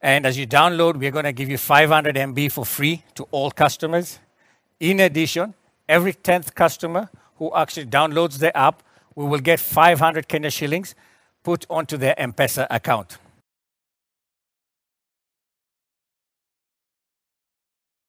And as you download, we're going to give you 500 MB for free to all customers. In addition, every 10th customer who actually downloads the app, we will get 500 Kenya shillings put onto their M-Pesa account.